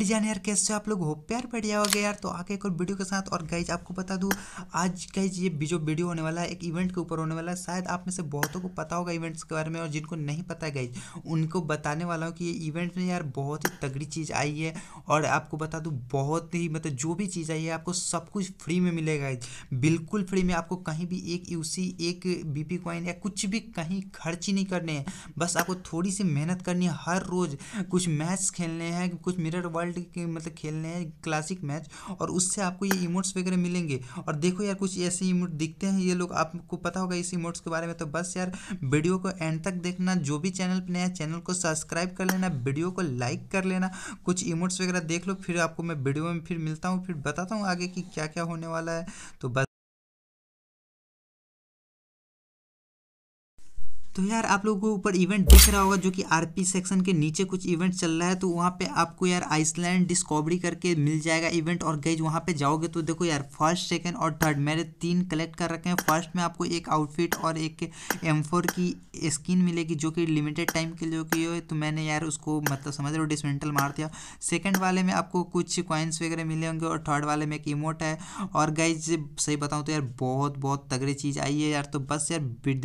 बढ़ जाने यार कैसे आप लोग हो प्यार बढ़िया हो गया यार तो आके एक और वीडियो के साथ और गाइज आपको बता दूँ आज गाइज ये जो वीडियो होने वाला है एक इवेंट के ऊपर होने वाला है शायद आप में से बहुतों को पता होगा इवेंट्स के बारे में और जिनको नहीं पता है गाइज उनको बताने वाला हूँ कि ये इवेंट में यार बहुत ही तगड़ी चीज़ आई है और आपको बता दूँ बहुत ही मतलब जो भी चीज़ आई है आपको सब कुछ फ्री में मिलेगा बिल्कुल फ्री में आपको कहीं भी एक यू एक बी कॉइन या कुछ भी कहीं खर्च ही नहीं करने हैं बस आपको थोड़ी सी मेहनत करनी है हर रोज़ कुछ मैच खेलने हैं कुछ मिरर वर्ल्ड वर्ल्ड के मतलब खेलने हैं क्लासिक मैच और उससे आपको ये इमोट्स वगैरह मिलेंगे और देखो यार कुछ ऐसे इमोट दिखते हैं ये लोग आपको पता होगा इस इमोट्स के बारे में तो बस यार वीडियो को एंड तक देखना जो भी चैनल पर नया चैनल को सब्सक्राइब कर लेना वीडियो को लाइक कर लेना कुछ इमोट्स वगैरह देख लो फिर आपको मैं वीडियो में फिर मिलता हूँ फिर बताता हूँ आगे कि क्या क्या होने वाला है तो बस तो यार आप लोगों को ऊपर इवेंट दिख रहा होगा जो कि आरपी सेक्शन के नीचे कुछ इवेंट चल रहा है तो वहाँ पे आपको यार आइसलैंड डिस्कवरी करके मिल जाएगा इवेंट और गई वहाँ पे जाओगे तो देखो यार फर्स्ट सेकंड और थर्ड मेरे तीन कलेक्ट कर रखे हैं फर्स्ट में आपको एक आउटफिट और एक एम की स्किन मिलेगी जो कि लिमिटेड टाइम के लिए की है तो मैंने यार उसको मतलब समझ रहे हो डिसमेंटल मार दिया सेकेंड वाले में आपको कुछ कॉइन्स वगैरह मिले होंगे और थर्ड वाले में एक इमोट है और गई सही बताऊँ तो यार बहुत बहुत तगड़ी चीज़ आई है यार तो बस यार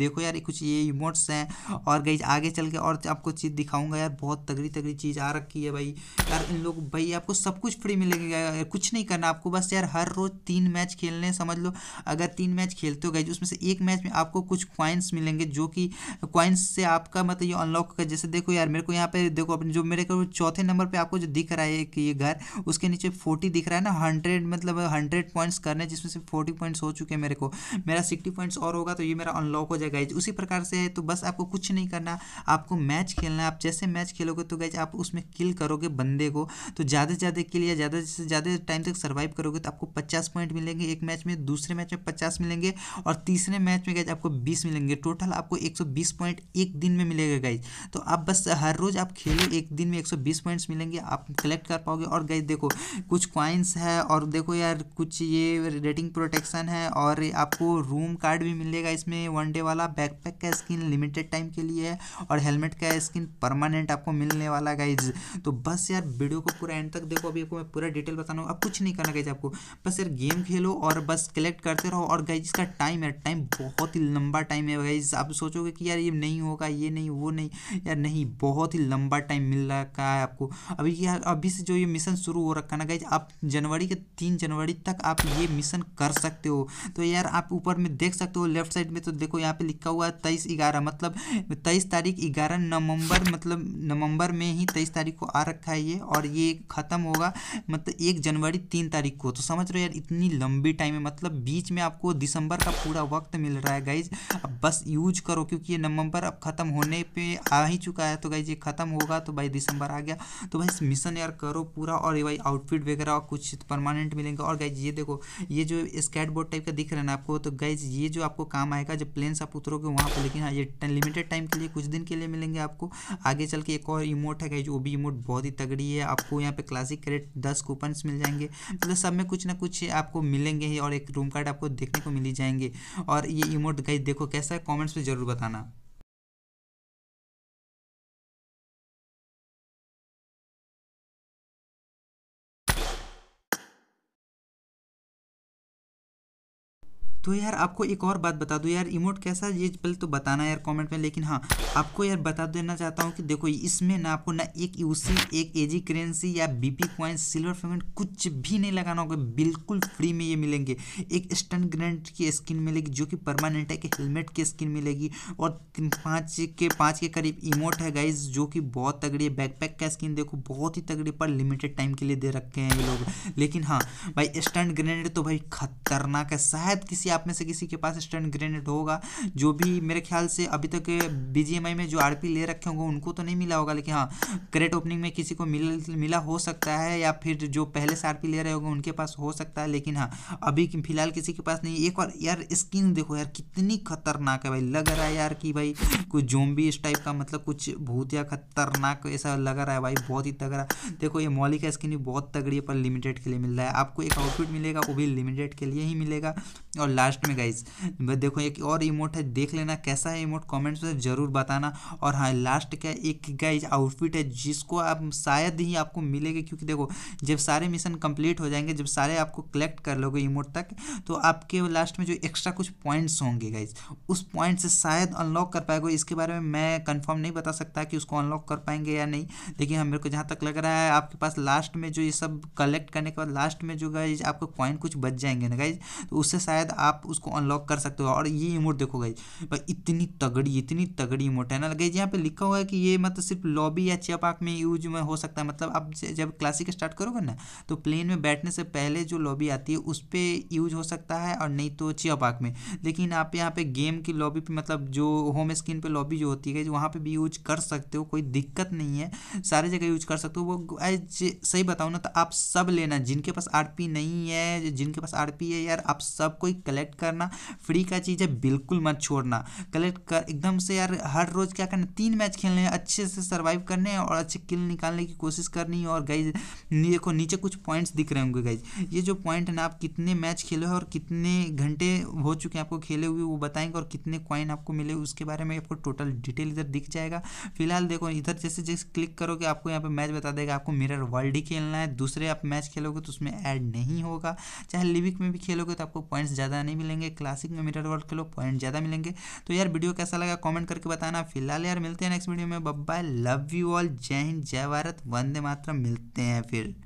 देखो यार कुछ ये इमोट शॉर्ट्स हैं और गई आगे चल के और आपको चीज़ दिखाऊंगा यार बहुत तगड़ी तगड़ी चीज़ आ रखी है भाई यार इन लोग भाई आपको सब कुछ फ्री मिलेगा यार कुछ नहीं करना आपको बस यार हर रोज़ तीन मैच खेलने समझ लो अगर तीन मैच खेलते हो गई उसमें से एक मैच में आपको कुछ क्वाइंस मिलेंगे जो कि क्वाइंस से आपका मतलब ये अनलॉक कर जैसे देखो यार मेरे को यहाँ पे देखो अपने जो मेरे को चौथे नंबर पर आपको जो दिख रहा है कि ये घर उसके नीचे फोर्टी दिख रहा है ना हंड्रेड मतलब हंड्रेड पॉइंट्स करने जिसमें से फोर्टी पॉइंट्स हो चुके हैं मेरे को मेरा सिक्सटी पॉइंट्स और होगा तो ये मेरा अनलॉक हो जाएगा उसी प्रकार से है तो बस आपको कुछ नहीं करना आपको मैच खेलना है आप जैसे मैच खेलोगे तो गैज आप उसमें किल करोगे बंदे को तो ज़्यादा से ज़्यादा किल या ज़्यादा से ज़्यादा टाइम तक सर्वाइव करोगे तो आपको पचास पॉइंट मिलेंगे एक मैच में दूसरे मैच में पचास मिलेंगे और तीसरे मैच में गैज आपको बीस मिलेंगे टोटल आपको एक पॉइंट एक दिन में मिलेगा गैच तो आप बस हर रोज़ आप खेलो एक दिन में एक पॉइंट्स मिलेंगे आप कलेक्ट कर पाओगे और गैज देखो कुछ क्वाइंस है और देखो यार कुछ ये रेटिंग प्रोटेक्शन है और आपको रूम कार्ड भी मिलेगा इसमें वनडे वाला बैकपैक का स्किन लिमिटेड टाइम के लिए है और हेलमेट का स्किन परमानेंट आपको मिलने वाला गाइज तो बस यार वीडियो को पूरा एंड तक देखो अभी आपको मैं पूरा डिटेल बताना हूँ अब कुछ नहीं करना गाइज आपको बस यार गेम खेलो और बस कलेक्ट करते रहो और गाइज इसका टाइम है टाइम बहुत ही लंबा टाइम है गाइज आप सोचोगे कि यार ये नहीं होगा ये नहीं वो नहीं यार नहीं बहुत ही लंबा टाइम मिल रखा है आपको अभी यार अभी से जो ये मिशन शुरू हो रखा ना गाइज आप जनवरी के तीन जनवरी तक आप ये मिशन कर सकते हो तो यार आप ऊपर में देख सकते हो लेफ्ट साइड में तो देखो यहाँ पे लिखा हुआ है तेईस ग्यारह मतलब तेईस तारीख ग्यारह नवंबर मतलब नवंबर में ही तेईस तारीख को आ रखा है ये और ये ख़त्म होगा मतलब एक जनवरी तीन तारीख को तो समझ रहे हो यार इतनी लंबी टाइम है मतलब बीच में आपको दिसंबर का पूरा वक्त मिल रहा है गाइज अब बस यूज करो क्योंकि ये नवंबर अब ख़त्म होने पर आ ही चुका है तो गाइज ये ख़त्म होगा तो भाई दिसंबर आ गया तो भाई मिशन यार करो पूरा और ये भाई आउटफिट वगैरह और कुछ परमानेंट मिलेंगे और गाइज ये देखो ये जो स्केट बोर्ड टाइप का दिख रहा है ना आपको तो गाइज ये जो आपको काम आएगा जब प्लेन आप उतरोगे वहाँ पर लेकिन हाँ ये लिमिटेड टाइम के लिए कुछ दिन के लिए मिलेंगे आपको आगे चल के एक और इमोट है जो भी इमोट बहुत ही तगड़ी है आपको यहाँ पे क्लासिक क्रेडिट दस कूपन्स मिल जाएंगे मतलब सब में कुछ ना कुछ आपको मिलेंगे ही और एक रूम कार्ड आपको देखने को मिली जाएंगे और ये इमोट गाइज देखो कैसा है कॉमेंट्स में ज़रूर बताना तो यार आपको एक और बात बता दो यार इमोट कैसा ये पहले तो बताना यार कमेंट में लेकिन हाँ आपको यार बता देना चाहता हूँ कि देखो इसमें ना आपको ना एक यूसी एक एजी करेंसी या बीपी क्वाइन सिल्वर पेमेंट कुछ भी नहीं लगाना होगा बिल्कुल फ्री में ये मिलेंगे एक स्टन ग्रेनेड की स्किन मिलेगी जो कि परमानेंट है कि हेलमेट की स्किन मिलेगी और पाँच के पाँच के करीब इमोट है गाइज जो कि बहुत तगड़ी है बैकपैक का स्किन देखो बहुत ही तगड़ी पर लिमिटेड टाइम के लिए दे रखे हैं ये लोग लेकिन हाँ भाई स्टंट ग्रेनेड तो भाई खतरनाक है शायद किसी आप में से किसी के पास स्टैंड ग्रेनेड होगा जो भी मेरे ख्याल से अभी तक बी में जो आर ले रखे होंगे उनको तो नहीं मिला होगा लेकिन हाँ क्रेट ओपनिंग में किसी को मिल मिला हो सकता है या फिर जो पहले से आर ले रहे होंगे उनके पास हो सकता है लेकिन हाँ अभी फिलहाल किसी के पास नहीं एक और यार स्किन देखो यार कितनी खतरनाक है भाई लग रहा है यार कि भाई कुछ जोम्बी इस टाइप का मतलब कुछ भूत या खतरनाक ऐसा लग रहा है भाई बहुत ही तगड़ा देखो ये मॉली का स्किन भी बहुत तगड़ी है पर लिमिटेड के लिए मिल रहा है आपको एक आउटफिट मिलेगा वो भी लिमिटेड के लिए ही मिलेगा और लास्ट में गाइज देखो एक और इमोट है देख लेना कैसा है इमोट कॉमेंट्स में ज़रूर बताना और हाँ लास्ट का एक गाइज आउटफिट है जिसको आप शायद ही आपको मिलेगी क्योंकि देखो जब सारे मिशन कंप्लीट हो जाएंगे जब सारे आपको कलेक्ट कर लोगे इमोट तक तो आपके लास्ट में जो एक्स्ट्रा कुछ पॉइंट्स होंगे गाइज उस पॉइंट से शायद अनलॉक कर पाएगा इसके बारे में मैं कंफर्म नहीं बता सकता कि उसको अनलॉक कर पाएंगे या नहीं लेकिन हाँ, मेरे को जहाँ तक लग रहा है आपके पास लास्ट में जो ये सब कलेक्ट करने के बाद लास्ट में जो गाइज आपको पॉइंट कुछ बच जाएंगे ना गाइज तो उससे शायद आप आप उसको अनलॉक कर सकते हो और ये इमोट देखो गई इतनी तगड़ी इतनी तगड़ी इमोट है ना गई यहाँ पे लिखा हुआ है कि ये मतलब सिर्फ लॉबी या चेपाक में यूज में हो सकता है मतलब आप जब क्लासिक स्टार्ट करोगे ना तो प्लेन में बैठने से पहले जो लॉबी आती है उस पर यूज हो सकता है और नहीं तो चेपाक में लेकिन आप यहाँ पे गेम की लॉबी पर मतलब जो होम स्क्रीन पर लॉबी जो होती है वहाँ पर भी यूज कर सकते हो कोई दिक्कत नहीं है सारे जगह यूज कर सकते हो वो एज सही बताओ ना तो आप सब लेना जिनके पास आर नहीं है जिनके पास आर है यार आप सब कोई कलेक्ट करना फ्री का चीज़ है बिल्कुल मत छोड़ना कलेक्ट कर एकदम से यार हर रोज़ क्या करना तीन मैच खेलने हैं अच्छे से सर्वाइव करने हैं और अच्छे किल निकालने की कोशिश करनी है और गाइज देखो नीचे कुछ पॉइंट्स दिख रहे होंगे गाइज ये जो पॉइंट है ना आप कितने मैच खेले हो और कितने घंटे हो चुके हैं आपको खेले हुए वो बताएंगे और कितने कॉइन आपको मिले उसके बारे में आपको टोटल डिटेल इधर दिख जाएगा फिलहाल देखो इधर जैसे जैसे क्लिक करोगे आपको यहाँ पे मैच बता देगा आपको मिरर वर्ल्ड ही खेलना है दूसरे आप मैच खेलोगे तो उसमें ऐड नहीं होगा चाहे लिविक में भी खेलोगे तो आपको पॉइंट्स ज़्यादा नहीं मिलेंगे क्लासिक में मिरर वर्ल्ड के लोग पॉइंट ज़्यादा मिलेंगे तो यार वीडियो कैसा लगा कॉमेंट करके बताना फिलहाल यार मिलते हैं नेक्स्ट वीडियो में बब्बा लव यू ऑल जय हिंद जय भारत वंदे मातरम मिलते हैं फिर